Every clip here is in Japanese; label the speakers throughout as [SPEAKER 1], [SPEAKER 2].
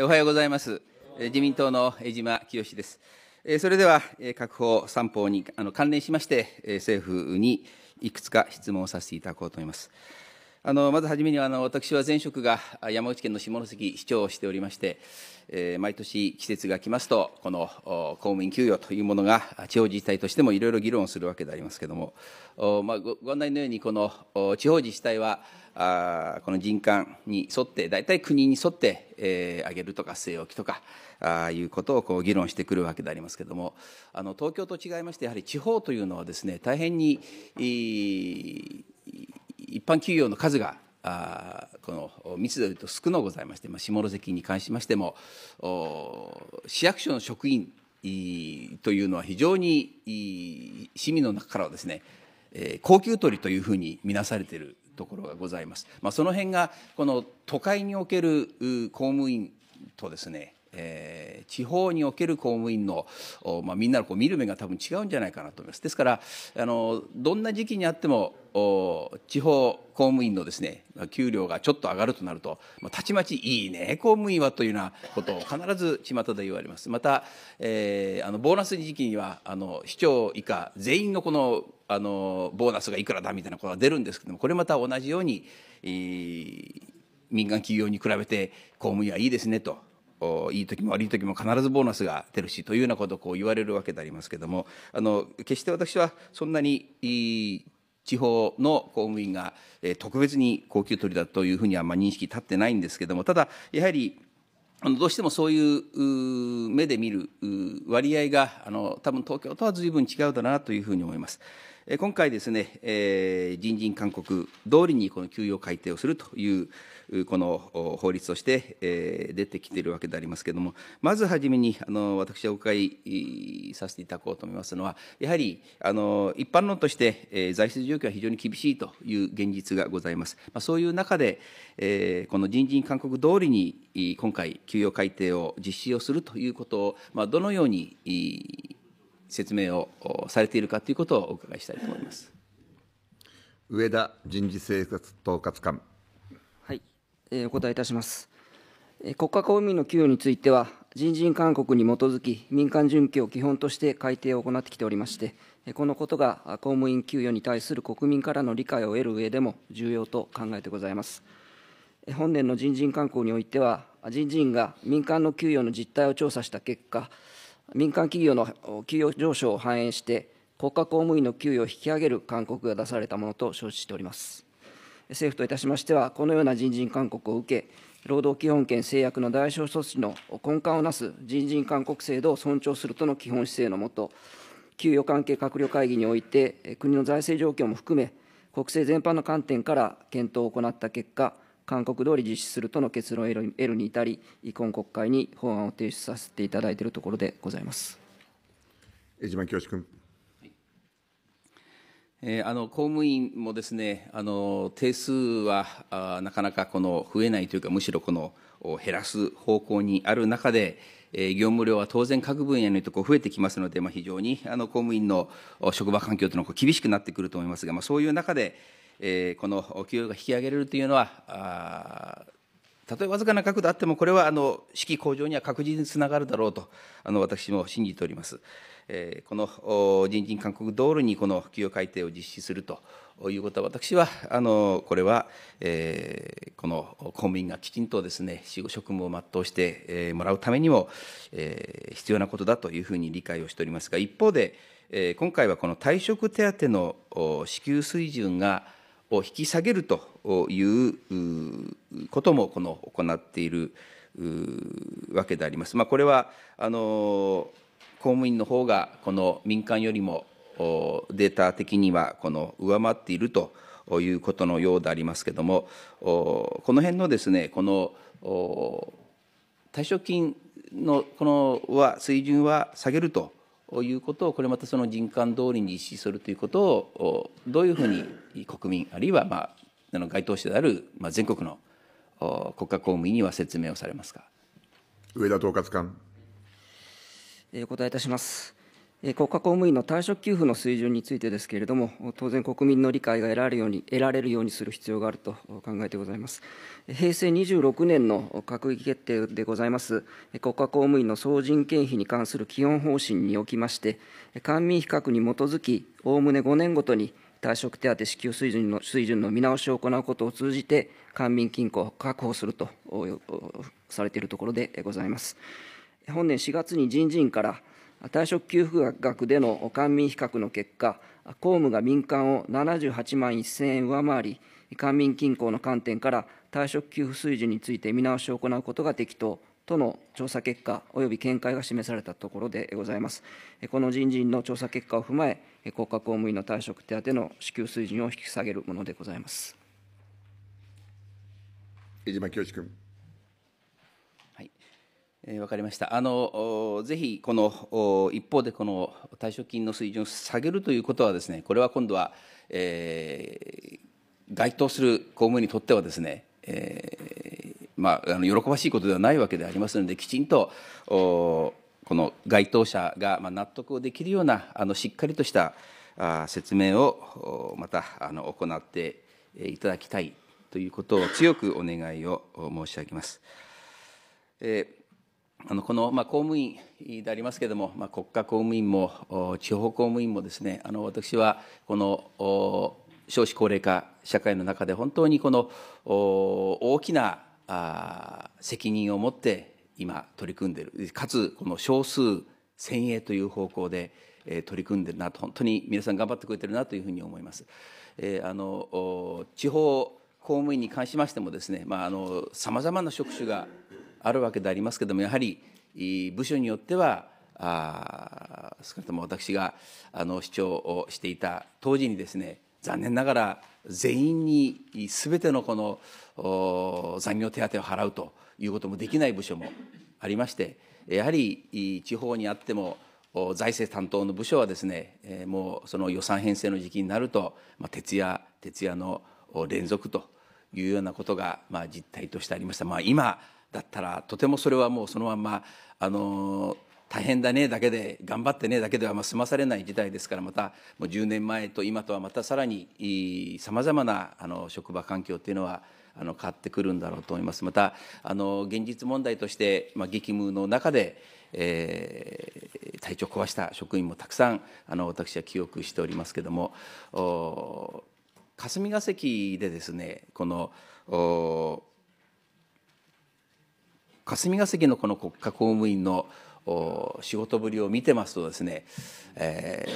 [SPEAKER 1] おはようございます。自民党の江島清です。それでは、各法三法に関連しまして、政府にいくつか質問をさせていただこうと思います。あのまずはじめにあの私は前職が山口県の下関市長をしておりまして、えー、毎年季節が来ますと、この公務員給与というものが地方自治体としてもいろいろ議論するわけでありますけれども、おまあ、ごご案内のように、この地方自治体は、あこの人間に沿って、大体国に沿って、えー、上げるとか据え置きとかあいうことをこう議論してくるわけでありますけれども、あの東京と違いまして、やはり地方というのはですね、大変に、えー一般企業の数があこの密度でいうと少のございまして、まあ、下関に関しましても市役所の職員というのは非常に市民の中からはですね、えー、高級りというふうに見なされているところがございます。まあ、その辺がこの都会における公務員とですねえー、地方における公務員の、まあ、みんなのこう見る目が多分違うんじゃないかなと思います。ですからあのどんな時期にあっても地方公務員のですね給料がちょっと上がるとなると、まあ、たちまち「いいね公務員は」というようなことを必ず巷で言われます。また、えー、あのボーナス時期にはあの市長以下全員のこのあのボーナスがいくらだみたいなことが出るんですけどもこれまた同じように、えー、民間企業に比べて公務員はいいですねといい時も悪い時も必ずボーナスが出るしというようなことをこう言われるわけでありますけれどもあの決して私はそんなに地方の公務員が特別に高級取りだというふうにはまあ認識立ってないんですけれどもただやはりどうしてもそういう目で見る割合があの多分東京とは随分違うだなというふうに思います。今回ですね、えー、人事院勧告通りにこの給与改定をするという、この法律として、えー、出てきているわけでありますけれども、まずはじめに、あの、私はお伺いさせていただこうと思いますのは、やはり、あの、一般論として、えー、財政状況は非常に厳しいという現実がございます。まあ、そういう中で、えー、この人事院勧告通りに、今回、給与改定を実施をするということを、まあ、どのように、説明をされているかということをお伺いしたいと思います上田人事政策統括官。はい、
[SPEAKER 2] えー、お答えいたします。えー、国家公務員の給与については、人事院勧告に基づき、民間準拠を基本として改定を行ってきておりまして、このことが公務員給与に対する国民からの理解を得る上でも重要と考えてございます。本年の人事院勧告においては、人事院が民間の給与の実態を調査した結果、民間企業の給与上昇を反映して、国家公務員の給与を引き上げる勧告が出されたものと承知しております。政府といたしましては、このような人事勧告を受け、労働基本権制約の代償措置の根幹をなす人事勧告制度を尊重するとの基本姿勢のもと、給与関係閣僚会議において、国の財政状況も含め、国政全般の観点から検討を行った結果、勧告通り実施するとの結論を得るに至り、今国会に法案を提出させていただいているところでございます。江島清君。
[SPEAKER 1] えあの公務員もですねあの定数はあなかなかこの増えないというかむしろこの減らす方向にある中で、えー、業務量は当然各分野にとこ増えてきますので、まあ、非常にあの公務員の職場環境というのは厳しくなってくると思いますが、まあ、そういう中で、えこの給与が引き上げられるというのは、たとえわずかな額であっても、これはあの士気向上には確実につながるだろうと、あの私も信じております。えこの人事勧告通りにこの給与改定を実施するということは、私はあのこれは、えこの公務員がきちんとですね、職務を全うしてもらうためにも、え必要なことだというふうに理解をしておりますが、一方で、今回はこの退職手当の支給水準が、を引き下げるということもこの行っているわけであります。まあ、これはあの公務員の方がこの民間よりもデータ的にはこの上回っているということのようでありますけれども、この辺のですね、この退職金のこのは水準は下げるということをこれまたその人間通りに実施するということをどういうふうに国民あるいは、まあ、あの該当者である、まあ、全国の国家公務員には説明をされますか上田統括官
[SPEAKER 2] お答えいたします。国家公務員の退職給付の水準についてですけれども、当然、国民の理解が得られるように得られるようにする必要があると考えてございます。平成26年の閣議決定でございます、国家公務員の総人件費に関する基本方針におきまして、官民比較に基づき、おおむね5年ごとに退職手当支給水準の水準の見直しを行うことを通じて、官民均衡を確保するとされているところでございます。本年4月に人事院から退職給付額での官民比較の結果、公務が民間を78万1000円上回り、官民均衡の観点から退職給付水準について見直しを行うことが適当との調査結果及び見解が示されたところでございます。この人事院の調査結果を踏まえ、国家公務員の退職手当の支給水準を引き下げるものでございます。
[SPEAKER 1] 江島清君。えかりましたあのぜひこの一方でこの退職金の水準を下げるということはですねこれは今度は、えー、該当する公務員にとってはですね、えー、まあ、あの喜ばしいことではないわけでありますのできちんとこの該当者が、まあ、納得できるようなあのしっかりとしたあ説明をまたあの行っていただきたいということを強くお願いを申し上げます。えーあのこの、まあ、公務員でありますけれども、まあ、国家公務員も地方公務員もですねあの私はこの少子高齢化社会の中で本当にこの大きな責任を持って今取り組んでいるかつこの少数先鋭という方向で取り組んでるなと本当に皆さん頑張ってくれてるなというふうに思います。えー、あの地方公務員に関しましてもですね、まあ、あのな職種があるわけでありますけどもやはり部署によってはあ少なくとも私があの主張をしていた当時にですね残念ながら全員にすべてのこの残業手当を払うということもできない部署もありましてやはり地方にあっても財政担当の部署はですねもうその予算編成の時期になると、まあ、徹夜徹夜の連続というようなことが、まあ、実態としてありました。まあ、今だったらとてもそれはもうそのまんまあの大変だねだけで頑張ってねだけではまあ済まされない時代ですからまたもう10年前と今とはまたさらにさまざまなあの職場環境というのはあの変わってくるんだろうと思います。またあの現実問題として、まあ、激務の中で、えー、体調を壊した職員もたくさんあの私は記憶しておりますけれども霞が関でですねこの霞が関のこの国家公務員の仕事ぶりを見てますとですね、え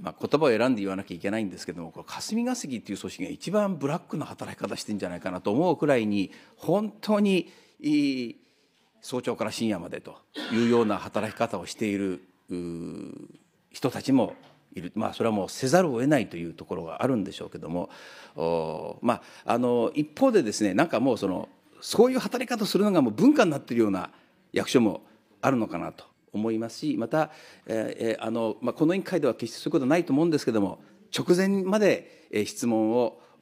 [SPEAKER 1] ー、まあ、言葉を選んで言わなきゃいけないんですけども霞が関っていう組織が一番ブラックな働き方してんじゃないかなと思うくらいに本当に早朝から深夜までというような働き方をしている人たちもいる、まあ、それはもうせざるを得ないというところがあるんでしょうけどもまあ、あの一方でですねなんかもうそのそういう働き方をするのがもう文化になっているような役所もあるのかなと思いますしまた、えーあのまあ、この委員会では決してそういうことはないと思うんですけども直前まで質問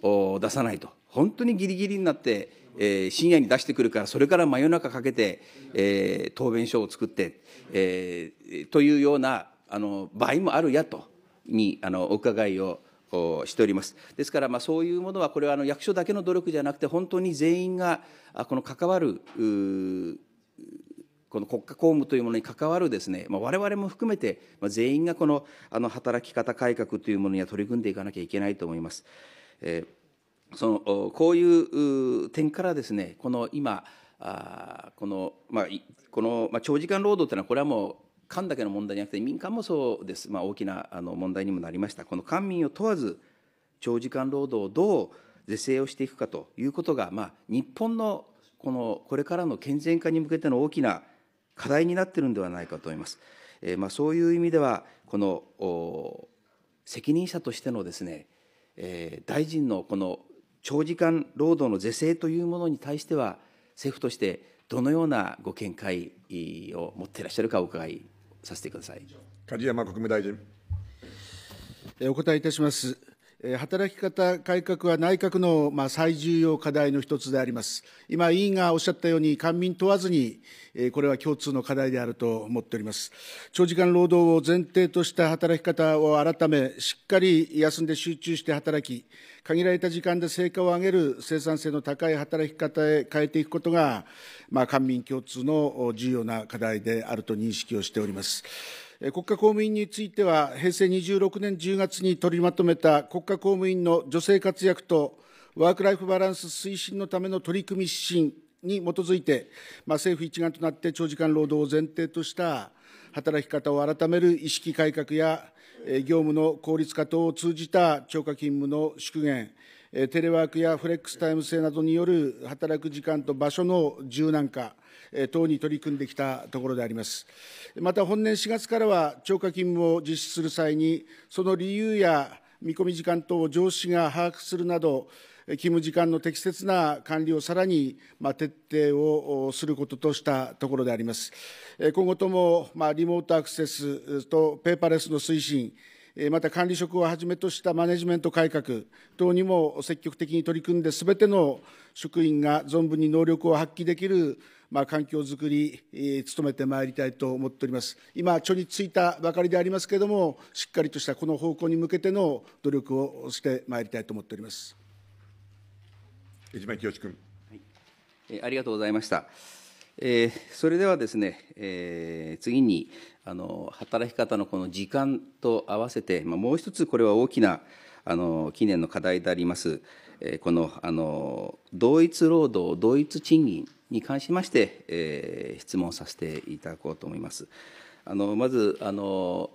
[SPEAKER 1] を出さないと本当にぎりぎりになって、えー、深夜に出してくるからそれから真夜中かけて、えー、答弁書を作って、えー、というようなあの場合もあるやとにあのお伺いをしております。ですから、まあ、そういうものは、これはあの役所だけの努力じゃなくて、本当に全員がこの関わる、この国家公務というものに関わるですね、まあ、われも含めて、まあ、全員がこのあの働き方改革というものには取り組んでいかなきゃいけないと思います。えー、そのこういう点からですね、この今、あこの、まあ、この、まあ、長時間労働というのは、これはもう官だけの問題じゃなくて民間もそうです、まあ、大きなあの問題にもなりましたこの官民を問わず長時間労働をどう是正をしていくかということが、まあ、日本のこのこれからの健全化に向けての大きな課題になっているんではないかと思います。えー、まあ、そういう意味ではこの責任者としてのですね、えー、大臣のこの長時間労働の是正というものに対しては政府としてどのようなご見解を持っていらっしゃるかお
[SPEAKER 3] 伺いさせてください。梶山国務大臣。お答えいたします。働き方改革は内閣の最重要課題の一つであります。今、委員がおっしゃったように、官民問わずに、これは共通の課題であると思っております。長時間労働を前提とした働き方を改め、しっかり休んで集中して働き、限られた時間で成果を上げる生産性の高い働き方へ変えていくことが、まあ、官民共通の重要な課題であると認識をしております。国家公務員については、平成26年10月に取りまとめた国家公務員の女性活躍とワークライフバランス推進のための取り組み指針に基づいて、まあ、政府一丸となって長時間労働を前提とした働き方を改める意識改革や、業務の効率化等を通じた超過勤務の縮減、テレワークやフレックスタイム制などによる働く時間と場所の柔軟化、等に取り組んできたところであります。また本年4月からは、超過勤務を実施する際に、その理由や見込み時間等を上司が把握するなど、勤務時間の適切な管理をさらに徹底をすることとしたところであります。今後ともリモートアクセスとペーパーレスの推進、また管理職をはじめとしたマネジメント改革等にも積極的に取り組んで、すべての職員が存分に能力を発揮できるまあ、環境づくり、えー、努めてまいりたいと思っております。今、著についたばかりでありますけれども、しっかりとしたこの方向に向けての努力をしてまいりたいと思っております。
[SPEAKER 1] 江島清君、はいえー、ありがとうございました。えー、それではですね、えー、次にあの働き方のこの時間と合わせて、まあ、もう一つこれは大きなあの記念の課題であります、えー、このあの同一労働同一賃金に関しまして、えー、質問させていただこうと思います。あのまずあの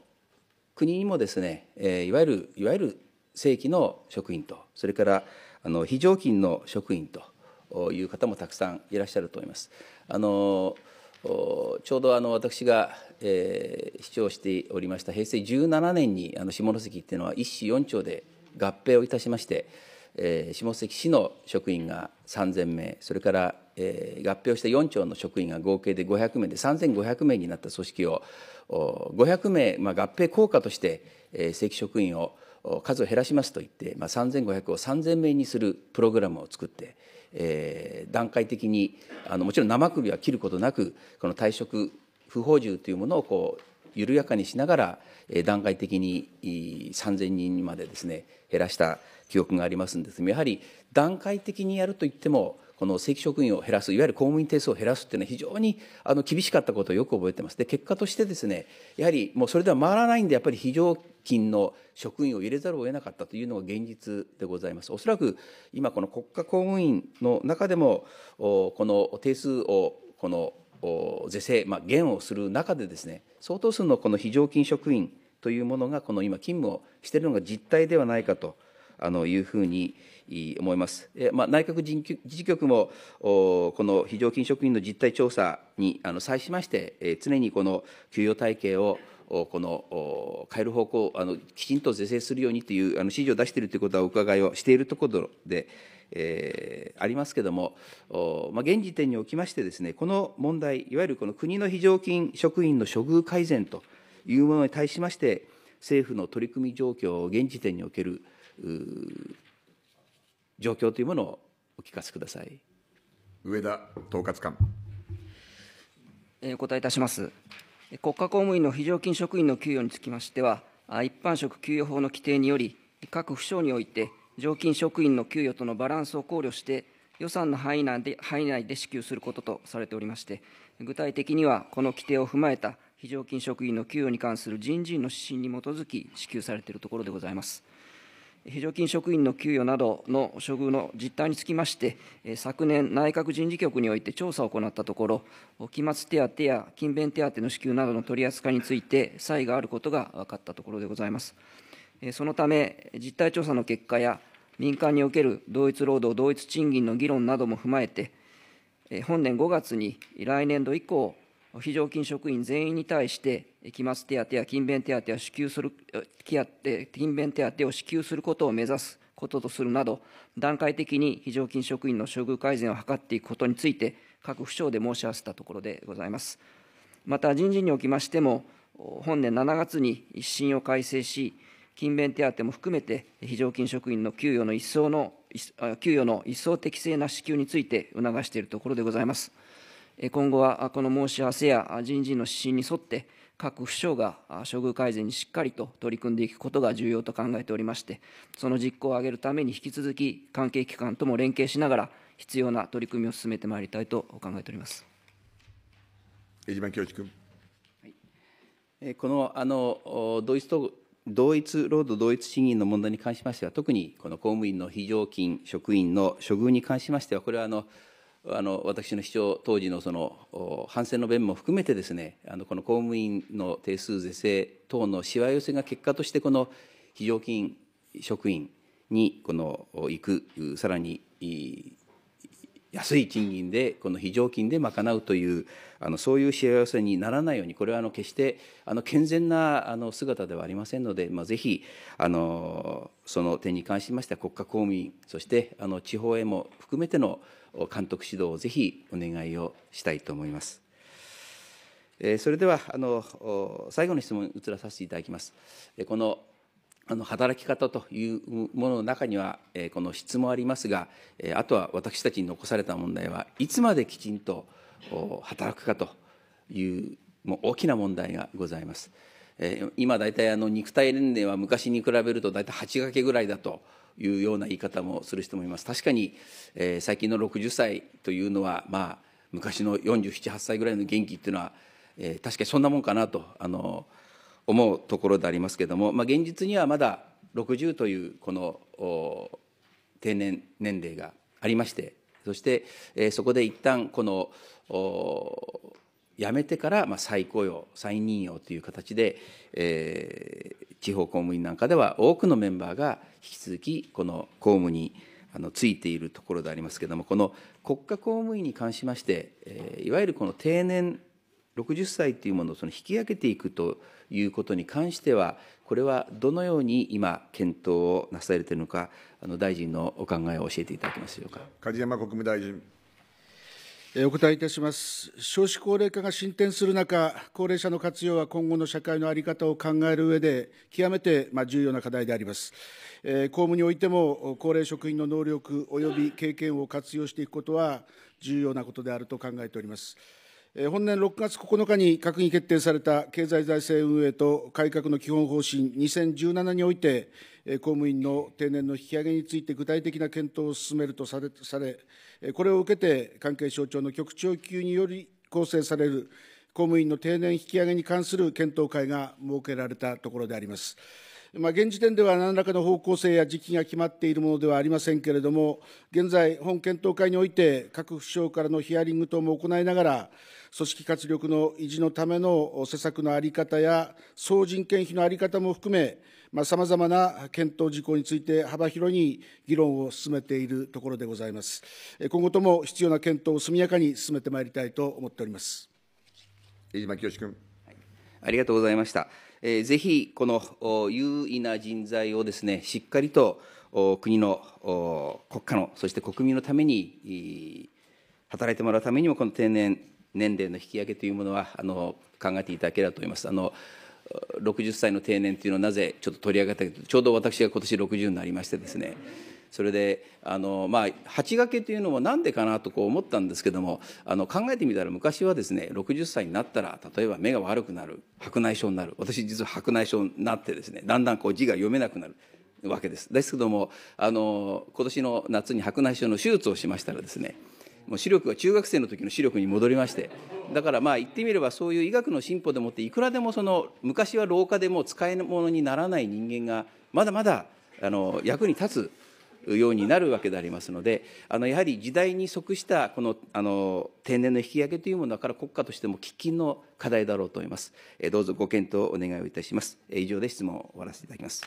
[SPEAKER 1] 国にもですね、えー、いわゆるいわゆる正規の職員とそれからあの非常勤の職員という方もたくさんいらっしゃると思います。あのちょうどあの私が、えー、市長しておりました平成17年にあの下関っていうのは1市4町で合併をいたしまして、えー、下関市の職員が3000名それから、えー、合併した4町の職員が合計で500名で3500名になった組織を500名、まあ、合併効果として、えー、正規職員を数を減らしますと言って、まあ、3500を3000名にするプログラムを作って、えー、段階的にあのもちろん生首は切ることなくこの退職不法従というものをこう緩やかにしながら、段階的に3000人までですね、減らした記憶がありますんですが、やはり段階的にやるといっても、この正規職員を減らす、いわゆる公務員定数を減らすっていうのは非常にあの厳しかったことをよく覚えてます。で、結果としてですね、やはりもうそれでは回らないんで、やっぱり非常勤の職員を入れざるを得なかったというのが現実でございます。おそらく今この国家公務員の中でも、この定数をこの是正、まあ、減をする中でですね相当数のこの非常勤職員というものがこの今勤務をしているのが実態ではないかとあのいうふうに思います。まあ、内閣人事局もこの非常勤職員の実態調査にあの際しまして常にこの給与体系をこの変える方向あのきちんと是正するようにというあの指示を出しているということはお伺いをしているところでえー、ありますけれども、まあ、現時点におきましてです、ね、この問題、いわゆるこの国の非常勤職員の処遇改善というものに対しまして、政府の取り組み状況を現時点における状況というものをお聞かせください上田統括
[SPEAKER 3] 官。
[SPEAKER 2] えお答えいたします。国家公務員の非常勤職員の給与につきましては、一般職給与法の規定により、各府省において、常勤職員の給与とのバランスを考慮して、予算の範囲内で範囲内で支給することとされておりまして、具体的にはこの規定を踏まえた非常勤職員の給与に関する人事院の指針に基づき支給されているところでございます。非常勤職員の給与などの処遇の実態につきまして、昨年、内閣人事局において調査を行ったところ、期末手当や勤勉手当の支給などの取り扱いについて、差異があることが分かったところでございます。そのため、実態調査の結果や、民間における同一労働、同一賃金の議論なども踏まえて、本年5月に来年度以降、非常勤職員全員に対して、期末手当や勤勉手当を支給する、勤勉手当を支給することを目指すこととするなど、段階的に非常勤職員の処遇改善を図っていくことについて、各府省で申し合わせたところでございます。また人事におきましても、本年7月に一審を改正し、勤勉手当も含めて、非常勤職員の給与の一層の給与の一層適正な支給について促しているところでございます。今後はこの申し合わせや人事の指針に沿って、各府省が処遇改善にしっかりと取り組んでいくことが重要と考えておりまして、その実行を上げるために引き続き関係機関とも連携しながら、必要な取り組みを進めてまいりたいと考えております。江島教授
[SPEAKER 1] 君。このあのツと同一労働同一賃金の問題に関しましては、特にこの公務員の非常勤、職員の処遇に関しましては、これはあのあの私の主張、当時のその反省の弁も含めてです、ね、あのこの公務員の定数是正等のしわ寄せが結果として、この非常勤職員にこの行く、さらに安い賃金でこの非常勤で賄うというあのそういう幸せにならないようにこれはあの決してあの健全なあの姿ではありませんので、まあ、ぜひあのその点に関しましては国家公務員そしてあの地方へも含めての監督指導をぜひお願いをしたいと思います。それではあの最後の質問に移らさせていただきます。このあの働き方というものの中には、えこの質もありますが、えあとは私たちに残された問題はいつまできちんと働くかというもう大きな問題がございます。え今大体あの肉体年齢は昔に比べると大体8掛けぐらいだというような言い方もする人もいます。確かに、え最近の60歳というのは、まあ、昔の47、8歳ぐらいの元気っていうのは、え確かにそんなもんかなとあの思うところでありますけれども、まあ、現実にはまだ60というこの定年年齢がありまして、そして、えー、そこで一旦この辞めてから、まあ、再雇用、再任用という形で、えー、地方公務員なんかでは多くのメンバーが引き続きこの公務にあのついているところでありますけれども、この国家公務員に関しまして、えー、いわゆるこの定年60歳というものをその引き上げていくということに関しては、これはどのように今、検討を
[SPEAKER 3] なされているのか、あの大臣のお考えを教えていただけますでしょうか。梶山国務大臣お答えいたします。少子高齢化が進展する中、高齢者の活用は今後の社会の在り方を考える上で、極めてま重要な課題であります。え公務においても、高齢職員の能力及び経験を活用していくことは重要なことであると考えております。本年6月9日に閣議決定された経済財政運営と改革の基本方針2017において、公務員の定年の引き上げについて具体的な検討を進めるとされ、されこれを受けて関係省庁の局長級により構成される公務員の定年引き上げに関する検討会が設けられたところであります。まあ、現時点では何らかの方向性や時期が決まっているものではありませんけれども、現在、本検討会において、各府省からのヒアリング等も行いながら、組織活力の維持のための施策の在り方や、総人件費の在り方も含め、さまざ、まな検討事項について幅広に議論を進めているところでございます。今後とも必要な検討を速やかに進めてまいりたいと思っております。
[SPEAKER 1] 江島清君、はい、ありがとうございました。ぜひこの優位な人材をですね、しっかりと国の、国家の、そして国民のために、働いてもらうためにも、この定年年齢の引き上げというものは、あの考えていただければと思います。あの60歳の定年というのはなぜちょっと取り上げたけど、ちょうど私が今年60になりましてですね、それであの、まあ、鉢掛けというのも何でかなとこう思ったんですけどもあの考えてみたら昔はですね60歳になったら例えば目が悪くなる白内障になる私実は白内障になってですねだんだんこう字が読めなくなる。わけですですけどもあの今年の夏に白内障の手術をしましたらですねもう視力が中学生の時の視力に戻りましてだからまあ言ってみればそういう医学の進歩でもっていくらでもその昔は老化でも使い物にならない人間がまだまだあの役に立つようになるわけでありますので、あのやはり時代に即したこのあの定年の引き上げというものだから国家としても喫緊の課題だろうと思います。どうぞご検討お願いをいたします。以上で質問を終わらせていただきます。